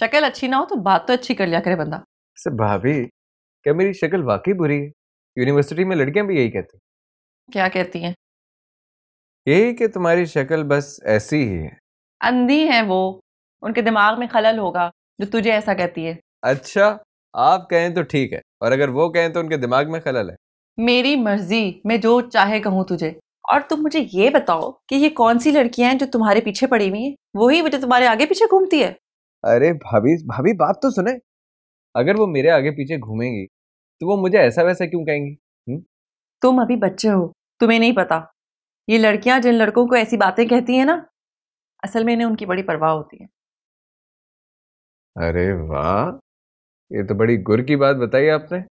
शक्ल अच्छी ना हो तो बात तो अच्छी कर लिया करे बंदा भाभी क्या मेरी शक्ल वाकई बुरी है यूनिवर्सिटी में लड़कियां भी यही कहती क्या कहती हैं यही कि तुम्हारी शक्ल बस ऐसी ही है अंधी है वो उनके दिमाग में खलल होगा जो तुझे ऐसा कहती है अच्छा आप कहें तो ठीक है और अगर वो कहें तो उनके दिमाग में खलल है मेरी मर्जी मैं जो चाहे कहूँ तुझे और तुम मुझे ये बताओ कि ये कौन सी लड़कियां हैं जो तुम्हारे पीछे पड़ी हुई हैं वही मुझे तुम्हारे आगे पीछे घूमती है अरे भाभी भाभी बात तो सुने अगर वो मेरे आगे पीछे घूमेंगी तो वो मुझे ऐसा वैसा क्यों कहेंगी तुम अभी बच्चे हो तुम्हें नहीं पता ये लड़कियां जिन लड़कों को ऐसी बातें कहती हैं ना असल में इन्हें उनकी बड़ी परवाह होती है अरे वाह ये तो बड़ी गुर की बात बताई आपने